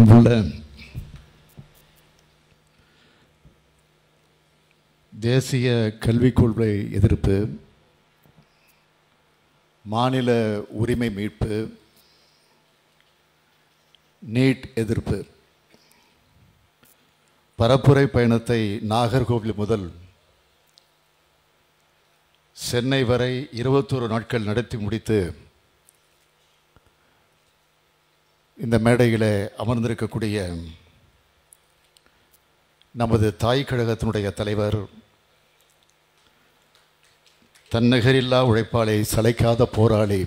அன்புள்ள தேசிய கல்விக் கொள்கை எதிர்ப்பு மாநில உரிமை மீட்பு நீட் எதிர்ப்பு பரப்புரை பயணத்தை நாகர்கோவில் முதல் சென்னை வரை இருபத்தோரு நாட்கள் நடத்தி முடித்து இந்த மேடையில் அமர்ந்திருக்கக்கூடிய நமது தாய் கழகத்தினுடைய தலைவர் தன்னகரில்லா உழைப்பாளை சளைக்காத போராளி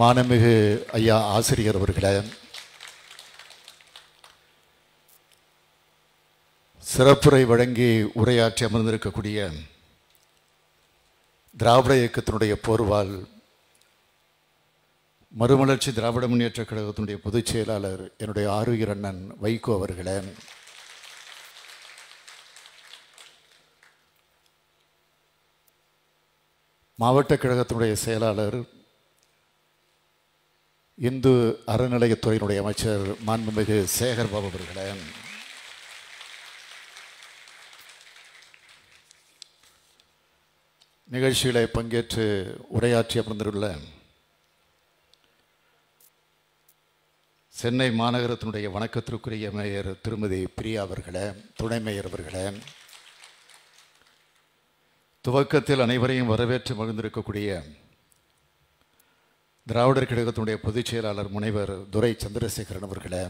மானமிகு ஐயா ஆசிரியர் அவர்களே சிறப்புரை வழங்கி உரையாற்றி அமர்ந்திருக்கக்கூடிய திராவிட இயக்கத்தினுடைய போர்வால் மறுமலர்ச்சி திராவிட முன்னேற்ற கழகத்தினுடைய பொதுச் செயலாளர் என்னுடைய ஆரோக்கிய அண்ணன் வைகோ அவர்களே மாவட்ட கழகத்தினுடைய செயலாளர் இந்து அறநிலையத்துறையினுடைய அமைச்சர் மாண்புமிகு சேகர் பாபு அவர்களே நிகழ்ச்சிகளை பங்கேற்று உரையாற்றி அமர்ந்துள்ள சென்னை மாநகரத்தினுடைய வணக்கத்திற்குரிய மேயர் திருமதி பிரியா அவர்களே துணை மேயர் அவர்களே துவக்கத்தில் அனைவரையும் வரவேற்று மகிழ்ந்திருக்கக்கூடிய திராவிடர் கழகத்தினுடைய பொதுச் செயலாளர் முனைவர் துரை சந்திரசேகரன் அவர்களே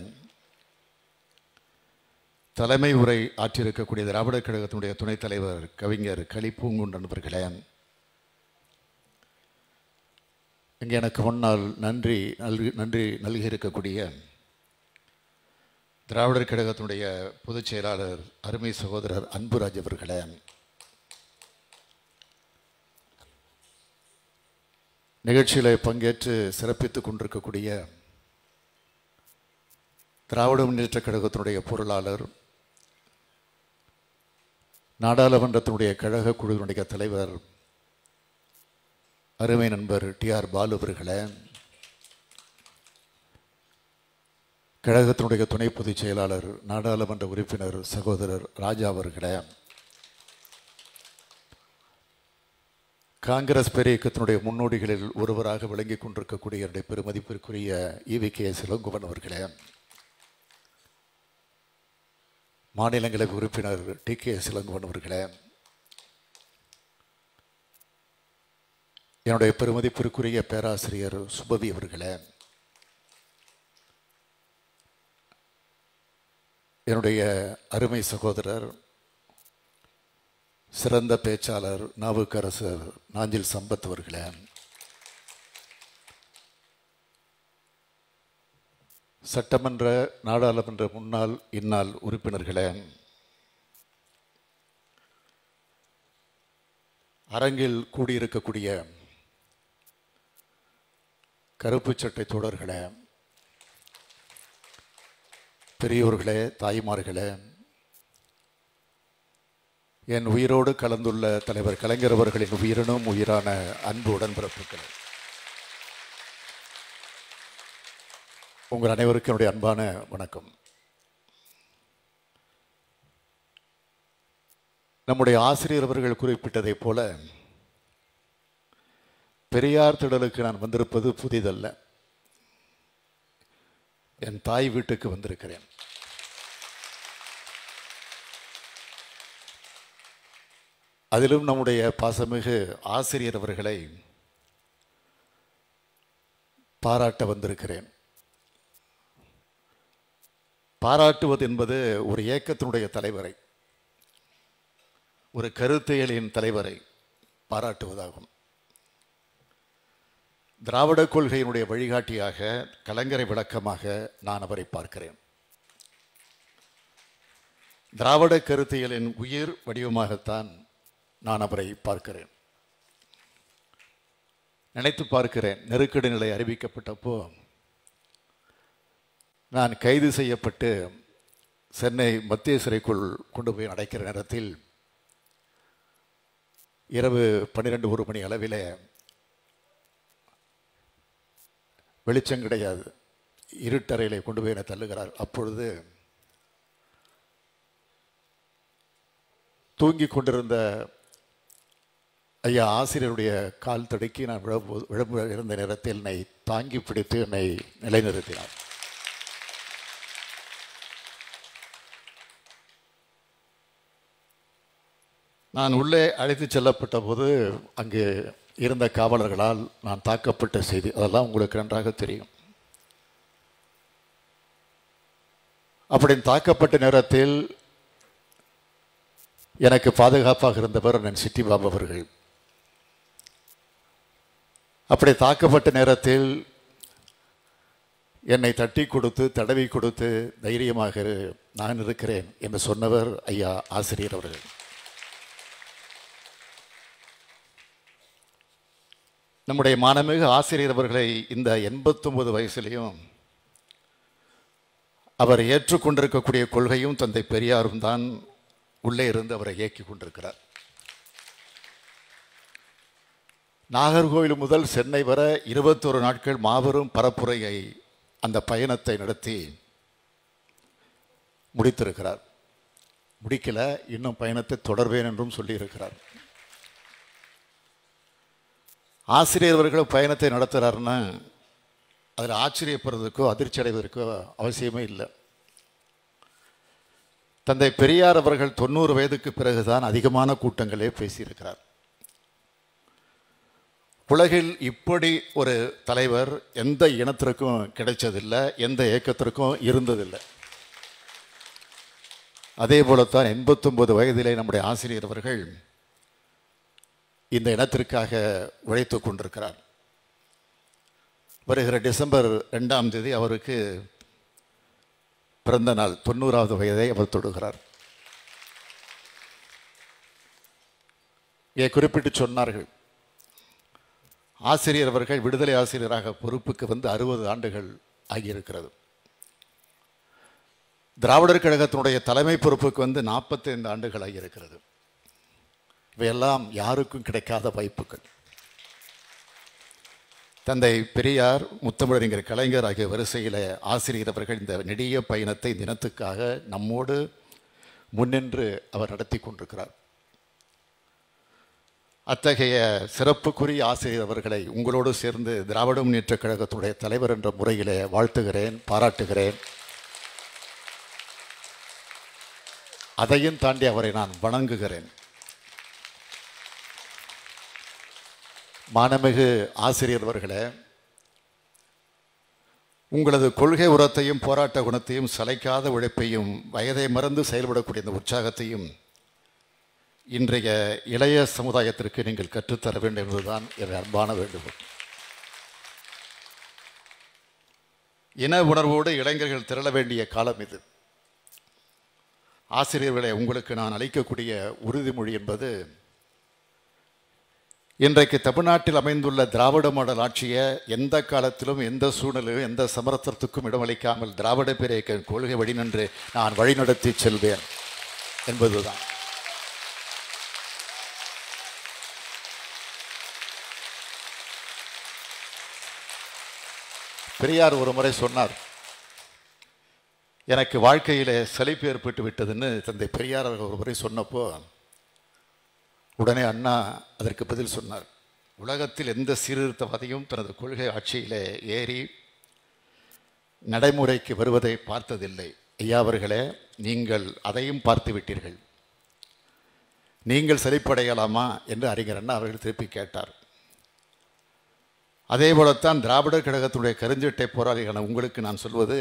தலைமை உரை ஆற்றியிருக்கக்கூடிய திராவிடர் கழகத்தினுடைய துணைத் தலைவர் கவிஞர் கலிப்பூங்குண்டன் அவர்களே இங்கே எனக்கு முன்னால் நன்றி நல்கி நன்றி நல்கி இருக்கக்கூடிய திராவிடர் கழகத்தினுடைய பொதுச் செயலாளர் அருமை சகோதரர் அன்புராஜ் அவர்களே நிகழ்ச்சியில் பங்கேற்று சிறப்பித்து கொண்டிருக்கக்கூடிய திராவிட முன்னேற்ற கழகத்தினுடைய பொருளாளர் நாடாளுமன்றத்தினுடைய கழக குழுவினுடைய தலைவர் அருமை நண்பர் டிஆர் பாலு அவர்களே கழகத்தினுடைய துணை பொதுச் செயலாளர் நாடாளுமன்ற உறுப்பினர் சகோதரர் ராஜா அவர்களே காங்கிரஸ் இயக்கத்தினுடைய முன்னோடிகளில் ஒருவராக விளங்கிக் கொண்டிருக்கக்கூடிய என்னுடைய பெருமதிப்பிற்குரிய இவி கே சிலங்குவன் அவர்களே மாநிலங்களவை உறுப்பினர் டி கே சிலங்குவன் அவர்களே என்னுடைய பெருமதிப்பிற்குரிய பேராசிரியர் சுபவி அவர்களே என்னுடைய அருமை சகோதரர் சிறந்த பேச்சாளர் நாவுக்கரசர் நாஞ்சில் சம்பத் அவர்களே சட்டமன்ற நாடாளுமன்ற முன்னாள் இந்நாள் உறுப்பினர்களே அரங்கில் கூடியிருக்கக்கூடிய கருப்பு சட்டை தொடர்களே பெரியோர்களே தாய்மார்களே என் உயிரோடு கலந்துள்ள தலைவர் கலைஞர் அவர்களின் உயிரினும் உயிரான அன்பு உடன்பிறப்புகள் உங்கள் அனைவருக்கும் என்னுடைய அன்பான வணக்கம் நம்முடைய ஆசிரியர் அவர்கள் குறிப்பிட்டதைப் போல பெரியார் திடலுக்கு நான் வந்திருப்பது புதிதல்ல என் தாய் வீட்டுக்கு வந்திருக்கிறேன் அதிலும் நம்முடைய பாசமிகு ஆசிரியர் அவர்களை பாராட்ட வந்திருக்கிறேன் பாராட்டுவது என்பது ஒரு இயக்கத்தினுடைய தலைவரை ஒரு கருத்தியலின் தலைவரை பாராட்டுவதாகும் திராவிட கொள்கையினுடைய வழிகாட்டியாக கலங்கரை விளக்கமாக நான் அவரை பார்க்கிறேன் திராவிட கருத்தியலின் உயிர் வடிவமாகத்தான் நான் அவரை பார்க்கிறேன் நினைத்து பார்க்கிறேன் நெருக்கடி நிலை அறிவிக்கப்பட்டப்போ நான் கைது செய்யப்பட்டு சென்னை மத்திய சிறைக்குள் கொண்டு போய் அடைக்கிற நேரத்தில் இரவு பன்னிரெண்டு ஒரு மணி அளவில் வெளிச்சம் கிடையாது இருட்டறையிலே கொண்டு போய் என்னை தள்ளுகிறார் அப்பொழுது தூங்கி கொண்டிருந்த ஐயா ஆசிரியருடைய கால் தடுக்கி நான் விழப்போ விழப்பு இருந்த நேரத்தில் என்னை தாங்கி பிடித்து என்னை நிலைநிறுத்தினார் நான் உள்ளே அழைத்து செல்லப்பட்ட போது அங்கே இருந்த காவலர்களால் நான் தாக்கப்பட்ட செய்தி அதெல்லாம் உங்களுக்கு நன்றாக தெரியும் அப்படி தாக்கப்பட்ட நேரத்தில் எனக்கு பாதுகாப்பாக இருந்தவர் நான் சிட்டி பாபு அவர்கள் அப்படி தாக்கப்பட்ட நேரத்தில் என்னை தட்டி கொடுத்து தடவி கொடுத்து தைரியமாக நான் இருக்கிறேன் என்று சொன்னவர் ஐயா ஆசிரியர் அவர்கள் நம்முடைய மானமிகு ஆசிரியர் அவர்களை இந்த எண்பத்தொம்பது வயசுலேயும் அவர் ஏற்றுக்கொண்டிருக்கக்கூடிய கொள்கையும் தந்தை பெரியாரும் தான் உள்ளே இருந்து அவரை இயக்கி கொண்டிருக்கிறார் நாகர்கோவில் முதல் சென்னை வர இருபத்தொரு நாட்கள் மாபெரும் பரப்புரையை அந்த பயணத்தை நடத்தி முடித்திருக்கிறார் முடிக்கல இன்னும் பயணத்தை தொடர்வேன் என்றும் சொல்லியிருக்கிறார் ஆசிரியர்வர்கள் பயணத்தை நடத்துகிறாருன்னு அதில் ஆச்சரியப்படுறதுக்கோ அதிர்ச்சி அடைவதற்கோ அவசியமே இல்லை தந்தை பெரியார் அவர்கள் தொண்ணூறு வயதுக்கு பிறகுதான் அதிகமான கூட்டங்களே பேசியிருக்கிறார் உலகில் இப்படி ஒரு தலைவர் எந்த இனத்திற்கும் கிடைச்சதில்லை எந்த இயக்கத்திற்கும் இருந்ததில்லை அதே போலத்தான் எண்பத்தொம்பது வயதிலே நம்முடைய ஆசிரியர் அவர்கள் இந்த இனத்திற்காக உழைத்து கொண்டிருக்கிறார் வருகிற டிசம்பர் ரெண்டாம் தேதி அவருக்கு பிறந்த நாள் தொண்ணூறாவது வயதை அவர் தொடுகிறார் இங்கே குறிப்பிட்டு சொன்னார்கள் ஆசிரியர் அவர்கள் விடுதலை ஆசிரியராக பொறுப்புக்கு வந்து அறுபது ஆண்டுகள் ஆகியிருக்கிறது திராவிடர் கழகத்தினுடைய தலைமை பொறுப்புக்கு வந்து நாற்பத்தைந்து ஆண்டுகள் ஆகியிருக்கிறது இவையெல்லாம் யாருக்கும் கிடைக்காத வாய்ப்புகள் தந்தை பெரியார் முத்தமிழறிஞர் கலைஞர் ஆகிய வரிசையில் ஆசிரியர் அவர்கள் இந்த நெடிய பயணத்தை தினத்துக்காக நம்மோடு முன்னின்று அவர் நடத்தி கொண்டிருக்கிறார் அத்தகைய சிறப்புக்குரிய ஆசிரியர் அவர்களை உங்களோடு சேர்ந்து திராவிட முன்னேற்றக் கழகத்துடைய தலைவர் என்ற முறையிலே வாழ்த்துகிறேன் பாராட்டுகிறேன் அதையும் தாண்டி அவரை நான் வணங்குகிறேன் மானமிகு ஆசிரியர் அவர்களே உங்களது கொள்கை உரத்தையும் போராட்ட குணத்தையும் சளைக்காத உழைப்பையும் வயதை மறந்து செயல்படக்கூடிய இந்த உற்சாகத்தையும் இன்றைய இளைய சமுதாயத்திற்கு நீங்கள் கற்றுத்தர வேண்டும் என்பதுதான் என் அன்பான வேண்டுகோள் இன உணர்வோடு இளைஞர்கள் திரள வேண்டிய காலம் இது ஆசிரியர்களை உங்களுக்கு நான் அளிக்கக்கூடிய உறுதிமொழி என்பது இன்றைக்கு தமிழ்நாட்டில் அமைந்துள்ள திராவிட மாடல் ஆட்சியை எந்த காலத்திலும் எந்த சூழ்நிலையிலும் எந்த சமரசத்துக்கும் இடமளிக்காமல் திராவிட பேரைய கொள்கை வழி நின்று நான் வழிநடத்தி செல்வேன் என்பதுதான் பெரியார் ஒரு முறை சொன்னார் எனக்கு வாழ்க்கையில் செழிப்பு ஏற்பட்டு விட்டதுன்னு தந்தை பெரியார் ஒரு முறை சொன்னப்போ உடனே அண்ணா அதற்கு பதில் சொன்னார் உலகத்தில் எந்த சீர்திருத்தவாதியும் தனது கொள்கை ஆட்சியிலே ஏறி நடைமுறைக்கு வருவதை பார்த்ததில்லை ஐயா அவர்களே நீங்கள் அதையும் பார்த்து விட்டீர்கள் நீங்கள் செழிப்படையலாமா என்று அறிஞர் அண்ணா அவர்கள் திருப்பி கேட்டார் அதே போலத்தான் திராவிடர் கழகத்துடைய கருஞ்சட்டை போராளிகளான உங்களுக்கு நான் சொல்வது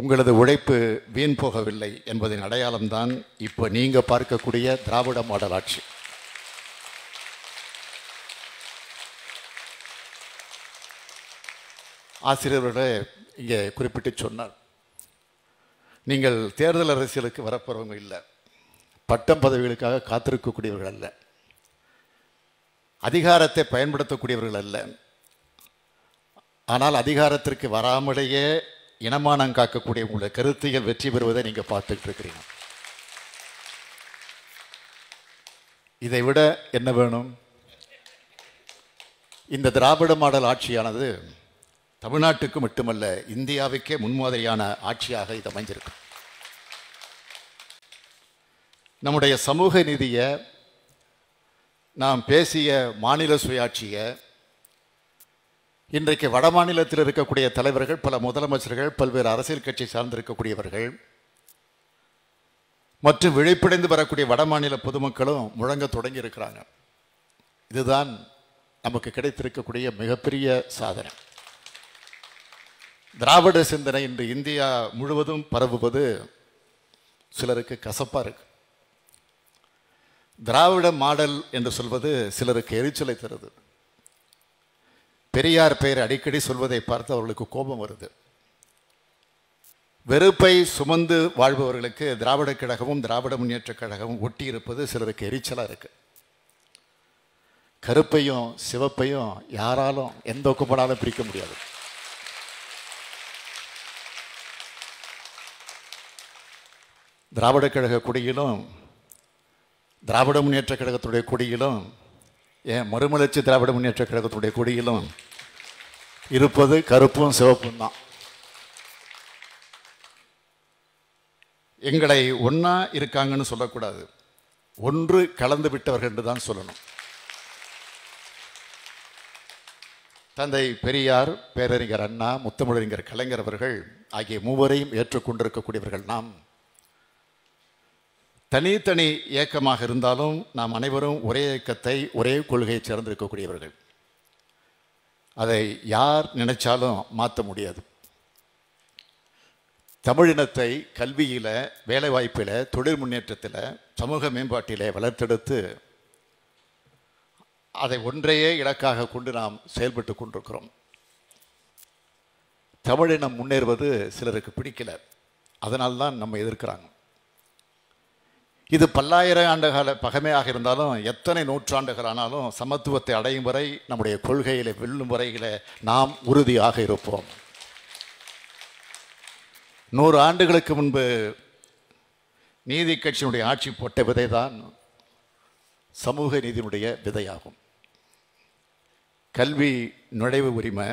உங்களது உழைப்பு வீண் போகவில்லை என்பதின் அடையாளம்தான் இப்போ நீங்கள் பார்க்கக்கூடிய திராவிட மாடல் ஆட்சி ஆசிரியர்களே இங்கே குறிப்பிட்டு சொன்னார் நீங்கள் தேர்தல் அரசியலுக்கு வரப்போகிறவங்க இல்லை பட்டம் பதவிகளுக்காக காத்திருக்கக்கூடியவர்கள் அல்ல அதிகாரத்தை பயன்படுத்தக்கூடியவர்கள் அல்ல ஆனால் அதிகாரத்திற்கு வராமலேயே இனமானம் காக்கக்கூடிய உங்களுடைய கருத்துகள் வெற்றி பெறுவதை நீங்கள் பார்த்துட்டு இருக்கிறீங்க இதை விட என்ன வேணும் இந்த திராவிட மாடல் ஆட்சியானது தமிழ்நாட்டுக்கு மட்டுமல்ல இந்தியாவுக்கே முன்மாதிரியான ஆட்சியாக இது அமைஞ்சிருக்கு நம்முடைய சமூக நிதியை நாம் பேசிய மாநில சுயாட்சியை இன்றைக்கு வட மாநிலத்தில் இருக்கக்கூடிய தலைவர்கள் பல முதலமைச்சர்கள் பல்வேறு அரசியல் கட்சி சார்ந்திருக்கக்கூடியவர்கள் மற்றும் விழிப்படைந்து வரக்கூடிய வட மாநில பொதுமக்களும் முழங்க தொடங்கி இருக்கிறாங்க இதுதான் நமக்கு கிடைத்திருக்கக்கூடிய மிகப்பெரிய சாதனை திராவிட சிந்தனை இன்று இந்தியா முழுவதும் பரவுவது சிலருக்கு கசப்பாக இருக்கு திராவிட மாடல் என்று சொல்வது சிலருக்கு எரிச்சலை தருது பெரியார் பெயர் அடிக்கடி சொல்வதை பார்த்து அவர்களுக்கு கோபம் வருது வெறுப்பை சுமந்து வாழ்பவர்களுக்கு திராவிடக் கழகமும் திராவிட முன்னேற்றக் கழகமும் ஒட்டி இருப்பது சிலருக்கு எரிச்சலாக இருக்குது கருப்பையும் சிவப்பையும் யாராலும் எந்த ஒக்கப்படாலும் பிரிக்க முடியாது திராவிடக் கழக கொடியிலும் திராவிட முன்னேற்றக் கழகத்துடைய கொடியிலும் ஏன் மறுமலர்ச்சி திராவிட முன்னேற்ற கழகத்துடைய கொடியிலும் இருப்பது கருப்பும் சிவப்பும் தான் எங்களை ஒன்றா இருக்காங்கன்னு சொல்லக்கூடாது ஒன்று கலந்து விட்டவர்கள் என்று தான் சொல்லணும் தந்தை பெரியார் பேரறிஞர் அண்ணா முத்தமிழறிஞர் கலைஞர் அவர்கள் ஆகிய மூவரையும் ஏற்றுக்கொண்டிருக்கக்கூடியவர்கள் நாம் தனித்தனி இயக்கமாக இருந்தாலும் நாம் அனைவரும் ஒரே இயக்கத்தை ஒரே கொள்கையை சேர்ந்திருக்கக்கூடியவர்கள் அதை யார் நினைச்சாலும் மாற்ற முடியாது தமிழினத்தை கல்வியில் வேலைவாய்ப்பில் தொழில் முன்னேற்றத்தில் சமூக மேம்பாட்டிலே வளர்த்தெடுத்து அதை ஒன்றையே இலக்காக கொண்டு நாம் செயல்பட்டு கொண்டிருக்கிறோம் தமிழினம் முன்னேறுவது சிலருக்கு பிடிக்கல அதனால்தான் நம்ம எதிர்க்கிறாங்க இது பல்லாயிரம் ஆண்டுகால பகமையாக இருந்தாலும் எத்தனை நூற்றாண்டுகள் ஆனாலும் சமத்துவத்தை அடையும் வரை நம்முடைய கொள்கையில் வெல்லும் வரையில் நாம் உறுதியாக இருப்போம் நூறு ஆண்டுகளுக்கு முன்பு நீதி கட்சியினுடைய ஆட்சி போட்ட விதை தான் சமூக நீதியினுடைய விதையாகும் கல்வி நுழைவு உரிமை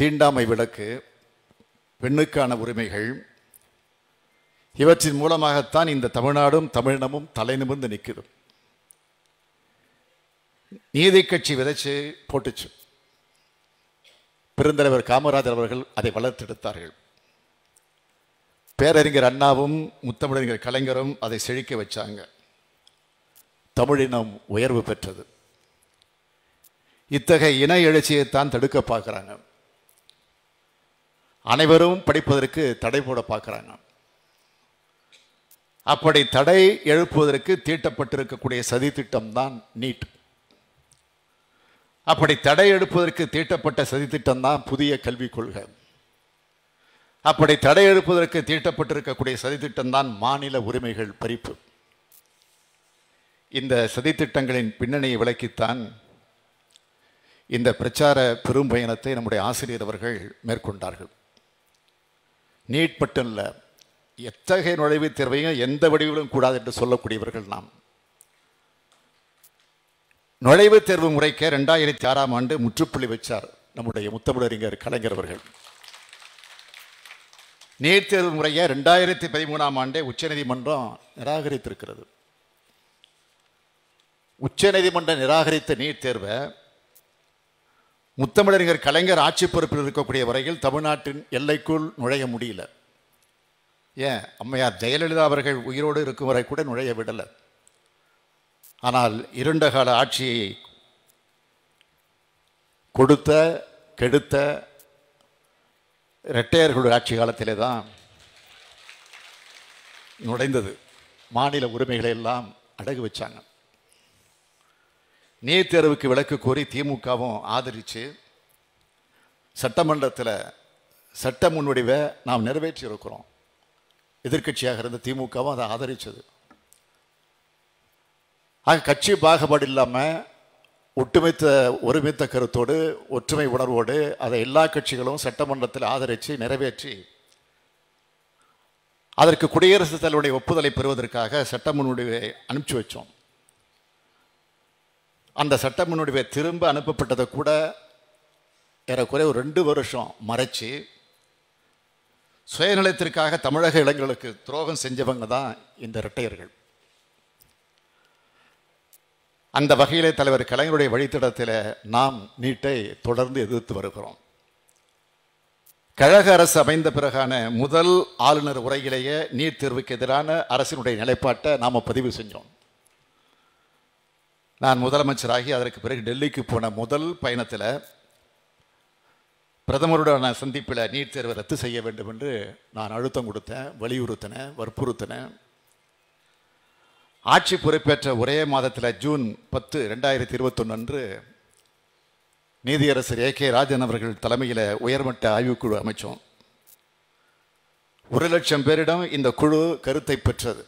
தீண்டாமை விளக்கு பெண்ணுக்கான உரிமைகள் இவற்றின் மூலமாகத்தான் இந்த தமிழ்நாடும் தமிழினமும் தலை நிமிர்ந்து நிற்கிறது நீதி கட்சி விதைச்சு போட்டுச்சு பெருந்தலைவர் காமராஜர் அவர்கள் அதை வளர்த்தெடுத்தார்கள் பேரறிஞர் அண்ணாவும் முத்தமிழறிஞர் கலைஞரும் அதை செழிக்க வச்சாங்க தமிழினம் உயர்வு பெற்றது இத்தகைய இன எழுச்சியைத்தான் தடுக்க பார்க்குறாங்க அனைவரும் படிப்பதற்கு தடை போட பார்க்குறாங்க அப்படி தடை எழுப்புவதற்கு தீட்டப்பட்டிருக்கக்கூடிய சதி தான் நீட் அப்படி தடை எழுப்பதற்கு தீட்டப்பட்ட சதி தான் புதிய கல்விக் கொள்கை அப்படி தடை எழுப்பதற்கு தீட்டப்பட்டிருக்கக்கூடிய தான் மாநில உரிமைகள் பறிப்பு இந்த சதித்திட்டங்களின் பின்னணியை விளக்கித்தான் இந்த பிரச்சார பெரும் பயணத்தை நம்முடைய ஆசிரியர் அவர்கள் மேற்கொண்டார்கள் நீட் மட்டும் இல்லை எத்தகைய நுழைவுத் தேர்வையும் எந்த வடிவிலும் கூடாது என்று சொல்லக்கூடியவர்கள் நாம் நுழைவுத் தேர்வு முறைக்க ரெண்டாயிரத்தி ஆறாம் ஆண்டு முற்றுப்புள்ளி வச்சார் நம்முடைய முத்தமிழறிஞர் கலைஞர் அவர்கள் நீட் தேர்வு முறையை ரெண்டாயிரத்தி பதிமூணாம் ஆண்டே உச்சநீதிமன்றம் நிராகரித்திருக்கிறது உச்சநீதிமன்றம் நிராகரித்த நீட் தேர்வை முத்தமிழறிஞர் கலைஞர் ஆட்சி பொறுப்பில் இருக்கக்கூடிய வரையில் தமிழ்நாட்டின் எல்லைக்குள் நுழைய முடியல ஏன் அம்மையார் ஜெயலலிதா அவர்கள் உயிரோடு இருக்கும் வரை கூட நுழைய விடலை ஆனால் இருண்ட கால ஆட்சியை கொடுத்த கெடுத்த இரட்டையர்களுடைய ஆட்சி காலத்திலே தான் நுழைந்தது மாநில உரிமைகளை எல்லாம் அடகு வச்சாங்க நீட் தேர்வுக்கு விலக்கு கோரி திமுகவும் ஆதரித்து சட்டமன்றத்தில் சட்ட முன்வடிவை நாம் நிறைவேற்றியிருக்கிறோம் எதிர்கட்சியாக இருந்த திமுகவும் அதை ஆதரித்தது ஆக கட்சி பாகுபாடு இல்லாமல் ஒட்டுமைத்த ஒருமித்த கருத்தோடு ஒற்றுமை உணர்வோடு அதை எல்லா கட்சிகளும் சட்டமன்றத்தில் ஆதரித்து நிறைவேற்றி அதற்கு குடியரசுத் தலைவருடைய ஒப்புதலை பெறுவதற்காக சட்ட முன்வடிவை அனுப்பிச்சி வச்சோம் அந்த சட்ட முன்வடிவை திரும்ப அனுப்பப்பட்டதை கூட ஏறக்குறைய ஒரு ரெண்டு வருஷம் மறைச்சி சுயநலத்திற்காக தமிழக இளைஞர்களுக்கு துரோகம் செஞ்சவங்க தான் இந்த இரட்டையர்கள் அந்த வகையிலே தலைவர் கலைஞருடைய வழித்தடத்தில் நாம் நீட்டை தொடர்ந்து எதிர்த்து வருகிறோம் கழக அரசு அமைந்த பிறகான முதல் ஆளுநர் உரையிலேயே நீட் தேர்வுக்கு எதிரான அரசினுடைய நிலைப்பாட்டை நாம் பதிவு செஞ்சோம் நான் முதலமைச்சராகி அதற்கு பிறகு டெல்லிக்கு போன முதல் பயணத்தில் நான் சந்திப்பில் நீட் தேர்வை ரத்து செய்ய வேண்டும் என்று நான் அழுத்தம் கொடுத்தேன் வலியுறுத்தினேன் வற்புறுத்தினேன் ஆட்சி பொறுப்பேற்ற ஒரே மாதத்தில் ஜூன் பத்து ரெண்டாயிரத்தி இருபத்தொன்னு அன்று நீதியரசர் ஏ கே ராஜன் அவர்கள் தலைமையில் உயர்மட்ட ஆய்வுக்குழு அமைச்சோம் ஒரு லட்சம் பேரிடம் இந்த குழு கருத்தை பெற்றது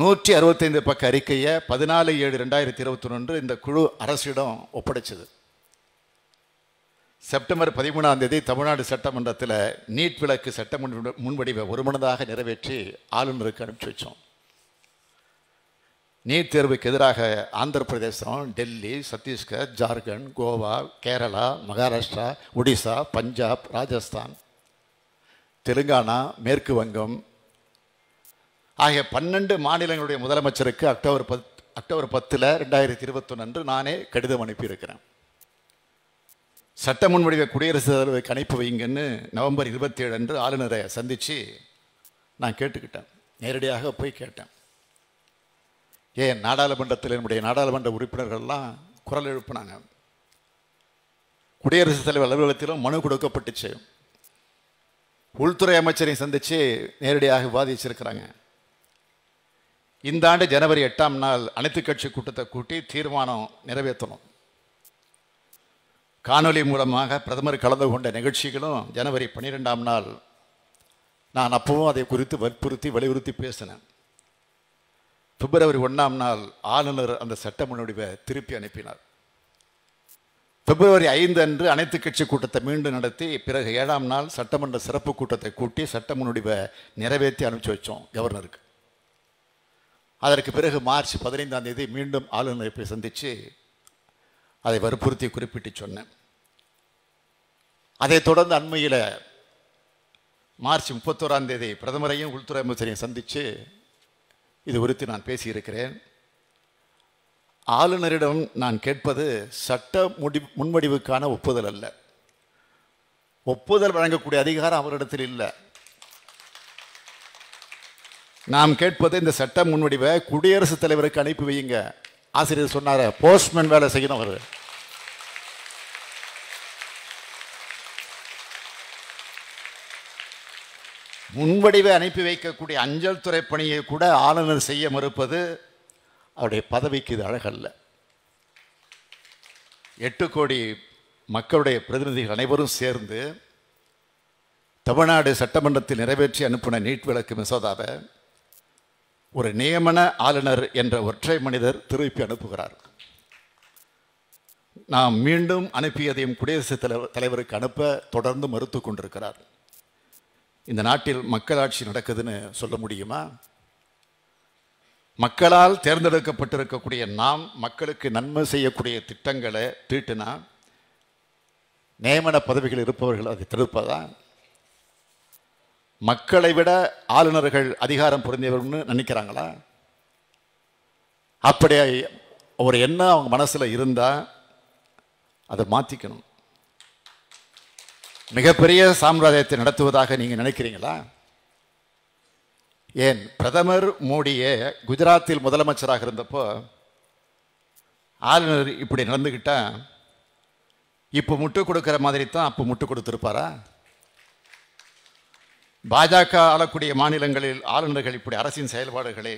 நூற்றி அறுபத்தைந்து பக்க அறிக்கையை பதினாலு ஏழு ரெண்டாயிரத்தி இருபத்தொன்னு அன்று இந்த குழு அரசிடம் ஒப்படைச்சது செப்டம்பர் பதிமூணாம் தேதி தமிழ்நாடு சட்டமன்றத்தில் நீட் விளக்கு சட்ட முன் முன்வடிவை ஒருமனதாக நிறைவேற்றி ஆளுநருக்கு அனுப்பிச்சு வச்சோம் நீட் தேர்வுக்கு எதிராக ஆந்திர பிரதேசம் டெல்லி சத்தீஸ்கர் ஜார்க்கண்ட் கோவா கேரளா மகாராஷ்டிரா ஒடிசா பஞ்சாப் ராஜஸ்தான் தெலுங்கானா மேற்கு வங்கம் ஆகிய பன்னெண்டு மாநிலங்களுடைய முதலமைச்சருக்கு அக்டோபர் பத் அக்டோபர் பத்தில் ரெண்டாயிரத்தி இருபத்தொன்று அன்று நானே கடிதம் அனுப்பியிருக்கிறேன் சட்ட முன்வடிவ குடியரசுத் தலைவரை கணிப்பு வைங்கன்னு நவம்பர் இருபத்தேழு அன்று ஆளுநரை சந்தித்து நான் கேட்டுக்கிட்டேன் நேரடியாக போய் கேட்டேன் ஏன் நாடாளுமன்றத்தில் என்னுடைய நாடாளுமன்ற உறுப்பினர்கள்லாம் குரல் எழுப்பினாங்க குடியரசுத் தலைவர் அலுவலகத்திலும் மனு கொடுக்கப்பட்டுச்சு உள்துறை அமைச்சரை சந்தித்து நேரடியாக விவாதிச்சிருக்கிறாங்க இந்த ஆண்டு ஜனவரி எட்டாம் நாள் அனைத்து கட்சி கூட்டத்தை கூட்டி தீர்மானம் நிறைவேற்றணும் காணொலி மூலமாக பிரதமர் கலந்து கொண்ட நிகழ்ச்சிகளும் ஜனவரி பன்னிரெண்டாம் நாள் நான் அப்பவும் அதை குறித்து வற்புறுத்தி வலியுறுத்தி பேசினேன் பிப்ரவரி ஒன்றாம் நாள் ஆளுநர் அந்த சட்ட முன்னுடிவை திருப்பி அனுப்பினார் பிப்ரவரி ஐந்து அன்று அனைத்து கட்சி கூட்டத்தை மீண்டும் நடத்தி பிறகு ஏழாம் நாள் சட்டமன்ற சிறப்பு கூட்டத்தை கூட்டி சட்ட முன்னுடிவை நிறைவேற்றி அனுப்பிச்சி வச்சோம் கவர்னருக்கு அதற்கு பிறகு மார்ச் பதினைந்தாம் தேதி மீண்டும் ஆளுநரை போய் சந்தித்து அதை வற்புறுத்தி குறிப்பிட்டு சொன்னேன் அதைத் தொடர்ந்து அண்மையில் மார்ச் முப்பத்தோராம் தேதி பிரதமரையும் உள்துறை அமைச்சரையும் சந்தித்து இது குறித்து நான் பேசியிருக்கிறேன் ஆளுநரிடம் நான் கேட்பது சட்ட முடி முன்வடிவுக்கான ஒப்புதல் அல்ல ஒப்புதல் வழங்கக்கூடிய அதிகாரம் அவரிடத்தில் இல்லை நாம் கேட்பது இந்த சட்ட முன்வடிவை குடியரசுத் தலைவருக்கு அனுப்பி வையுங்க ஆசிரியர் சொன்னார போஸ்ட்மேன் வேலை செய்யணும் அவர் முன்வடிவை அனுப்பி வைக்கக்கூடிய அஞ்சல் துறை பணியை கூட ஆளுநர் செய்ய மறுப்பது அவருடைய பதவிக்கு இது அழகல்ல எட்டு கோடி மக்களுடைய பிரதிநிதிகள் அனைவரும் சேர்ந்து தமிழ்நாடு சட்டமன்றத்தில் நிறைவேற்றி அனுப்பின நீட் விளக்கு மசோதாவை ஒரு நியமன ஆளுநர் என்ற ஒற்றை மனிதர் திருப்பி அனுப்புகிறார் நாம் மீண்டும் அனுப்பியதையும் குடியரசுத் தலைவர் தலைவருக்கு அனுப்ப தொடர்ந்து மறுத்து கொண்டிருக்கிறார் இந்த நாட்டில் மக்களாட்சி நடக்குதுன்னு சொல்ல முடியுமா மக்களால் தேர்ந்தெடுக்கப்பட்டிருக்கக்கூடிய நாம் மக்களுக்கு நன்மை செய்யக்கூடிய திட்டங்களை தீட்டுனா நியமன பதவிகள் இருப்பவர்கள் அதை தடுப்பதா மக்களை விட ஆளுநர்கள் அதிகாரம் பொருந்தியவர்கள்னு நினைக்கிறாங்களா அப்படியே ஒரு எண்ணம் அவங்க மனசில் இருந்தால் அதை மாற்றிக்கணும் மிகப்பெரிய சாம்ராஜ்யத்தை நடத்துவதாக நீங்கள் நினைக்கிறீங்களா ஏன் பிரதமர் மோடியே குஜராத்தில் முதலமைச்சராக இருந்தப்போ ஆளுநர் இப்படி நடந்துக்கிட்டால் இப்போ முட்டு கொடுக்குற மாதிரி தான் அப்போ முட்டு கொடுத்துருப்பாரா பாஜக ஆளக்கூடிய மாநிலங்களில் ஆளுநர்கள் இப்படி அரசின் செயல்பாடுகளை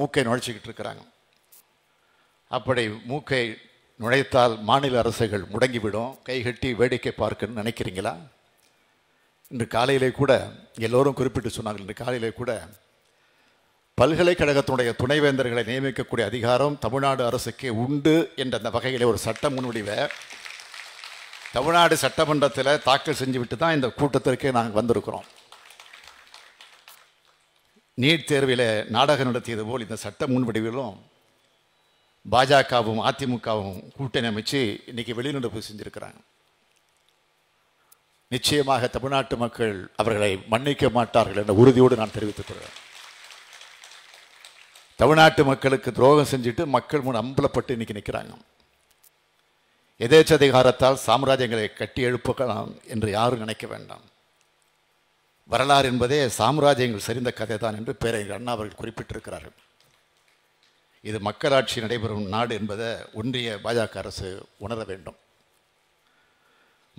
மூக்கை நுழைச்சிக்கிட்டு இருக்கிறாங்க அப்படி மூக்கை நுழைத்தால் மாநில அரசுகள் முடங்கிவிடும் கைகட்டி வேடிக்கை பார்க்கணும்னு நினைக்கிறீங்களா இன்று காலையிலே கூட எல்லோரும் குறிப்பிட்டு சொன்னாங்க இன்று காலையிலே கூட பல்கலைக்கழகத்தினுடைய துணைவேந்தர்களை நியமிக்கக்கூடிய அதிகாரம் தமிழ்நாடு அரசுக்கே உண்டு என்ற அந்த வகையிலே ஒரு சட்ட முன்வடிவை தமிழ்நாடு சட்டமன்றத்தில் தாக்கல் செஞ்சுவிட்டு தான் இந்த கூட்டத்திற்கே நாங்கள் வந்திருக்கிறோம் நீட் தேர்வில் நாடகம் நடத்தியது போல் இந்த சட்ட முன்வடிவிலும் பாஜகவும் அதிமுகவும் கூட்டணி அமைச்சு இன்னைக்கு வெளிநடப்பு செஞ்சிருக்கிறாங்க நிச்சயமாக தமிழ்நாட்டு மக்கள் அவர்களை மன்னிக்க மாட்டார்கள் என்ற உறுதியோடு நான் தெரிவித்துக் கொள்கிறேன் தமிழ்நாட்டு மக்களுக்கு துரோகம் செஞ்சுட்டு மக்கள் முன் அம்பலப்பட்டு இன்னைக்கு நிற்கிறாங்க எதேச்சதிகாரத்தால் சாம்ராஜ்யங்களை கட்டி எழுப்பலாம் என்று யாரும் நினைக்க வேண்டாம் வரலாறு என்பதே சாம்ராஜ்யங்கள் சரிந்த கதை தான் என்று பேரறிஞர் அண்ணா அவர்கள் குறிப்பிட்டிருக்கிறார்கள் இது மக்களாட்சி நடைபெறும் நாடு என்பதை ஒன்றிய பாஜக அரசு உணர வேண்டும்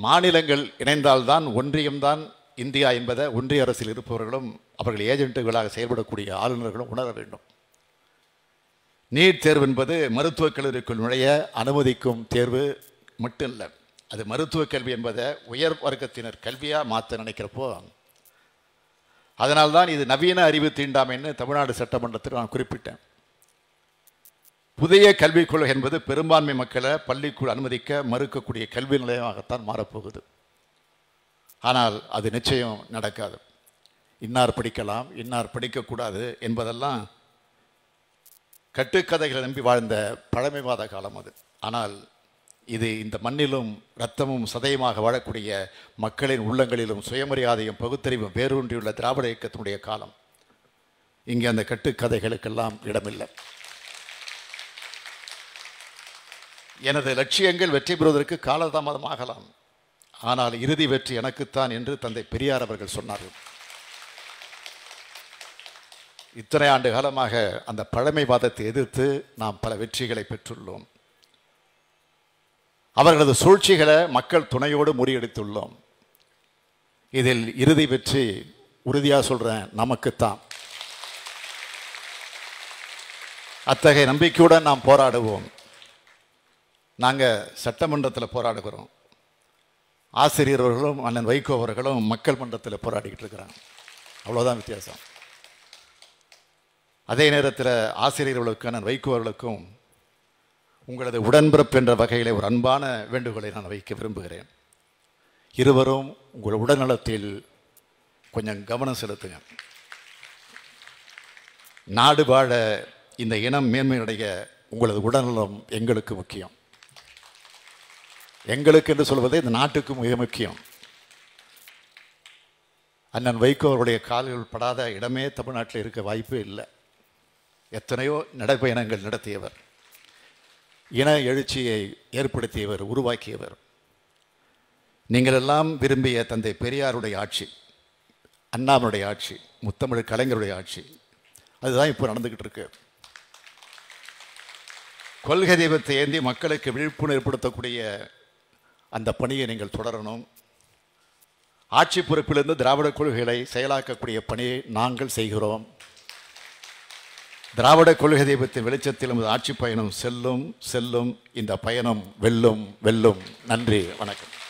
மாநிலங்கள் இணைந்தால்தான் ஒன்றியம்தான் இந்தியா என்பதை ஒன்றிய அரசில் இருப்பவர்களும் அவர்கள் ஏஜென்ட்டுகளாக செயல்படக்கூடிய ஆளுநர்களும் உணர வேண்டும் நீட் தேர்வு என்பது மருத்துவக் கல்லூரிக்குள் நுழைய அனுமதிக்கும் தேர்வு மட்டும் இல்லை அது மருத்துவக் கல்வி என்பதை உயர் வர்க்கத்தினர் கல்வியாக மாற்ற நினைக்கிறப்போ அதனால்தான் இது நவீன அறிவு தீண்டாமைன்னு தமிழ்நாடு சட்டமன்றத்தில் நான் குறிப்பிட்டேன் புதிய கல்விக் கொள்கை என்பது பெரும்பான்மை மக்களை பள்ளிக்குள் அனுமதிக்க மறுக்கக்கூடிய கல்வி நிலையமாகத்தான் மாறப்போகுது ஆனால் அது நிச்சயம் நடக்காது இன்னார் படிக்கலாம் இன்னார் படிக்கக்கூடாது என்பதெல்லாம் கட்டுக்கதைகளை நம்பி வாழ்ந்த பழமைவாத காலம் அது ஆனால் இது இந்த மண்ணிலும் இரத்தமும் சதயமாக வாழக்கூடிய மக்களின் உள்ளங்களிலும் சுயமரியாதையும் பகுத்தறிவும் வேரூன்றியுள்ள திராவிட இயக்கத்தினுடைய காலம் இங்கே அந்த கட்டுக்கதைகளுக்கெல்லாம் இடமில்லை எனது லட்சியங்கள் வெற்றி பெறுவதற்கு காலதாமதம் ஆகலாம் ஆனால் இறுதி வெற்றி எனக்குத்தான் என்று தந்தை பெரியார் அவர்கள் சொன்னார்கள் இத்தனை ஆண்டு காலமாக அந்த பழமைவாதத்தை எதிர்த்து நாம் பல வெற்றிகளை பெற்றுள்ளோம் அவர்களது சூழ்ச்சிகளை மக்கள் துணையோடு முறியடித்துள்ளோம் இதில் இறுதி வெற்றி உறுதியாக சொல்கிறேன் நமக்குத்தான் அத்தகைய நம்பிக்கையுடன் நாம் போராடுவோம் நாங்கள் சட்டமன்றத்தில் போராடுகிறோம் ஆசிரியர்களும் அண்ணன் வைகோ அவர்களும் மக்கள் மன்றத்தில் போராடிக்கிட்டு இருக்கிறாங்க அவ்வளோதான் வித்தியாசம் அதே நேரத்தில் ஆசிரியர்களுக்கும் அண்ணன் வைகோ அவர்களுக்கும் உங்களது உடன்பிறப்பு என்ற வகையில் ஒரு அன்பான வேண்டுகோளை நான் வைக்க விரும்புகிறேன் இருவரும் உங்கள் உடல்நலத்தில் கொஞ்சம் கவனம் செலுத்துங்க நாடு வாழ இந்த இனம் மேன்மையுடைய உங்களது உடல்நலம் எங்களுக்கு முக்கியம் எங்களுக்கு என்று சொல்வது இந்த நாட்டுக்கு மிக முக்கியம் அண்ணன் வைகோ அவருடைய கால்கள் படாத இடமே தமிழ்நாட்டில் இருக்க வாய்ப்பு இல்லை எத்தனையோ நடைப்பயணங்கள் நடத்தியவர் இன எழுச்சியை ஏற்படுத்தியவர் உருவாக்கியவர் நீங்கள் எல்லாம் விரும்பிய தந்தை பெரியாருடைய ஆட்சி அண்ணாமனுடைய ஆட்சி முத்தமிழ் கலைஞருடைய ஆட்சி அதுதான் இப்போ நடந்துக்கிட்டு இருக்கு கொள்கை தெய்வத்தை ஏந்தி மக்களுக்கு விழிப்புணர்வு ஏற்படுத்தக்கூடிய அந்த பணியை நீங்கள் தொடரணும் ஆட்சி பொறுப்பிலிருந்து திராவிட கொள்கைகளை செயலாக்கக்கூடிய பணியை நாங்கள் செய்கிறோம் திராவிட கொள்கை தெய்வத்தின் வெளிச்சத்தில் ஆட்சி பயணம் செல்லும் செல்லும் இந்த பயணம் வெல்லும் வெல்லும் நன்றி வணக்கம்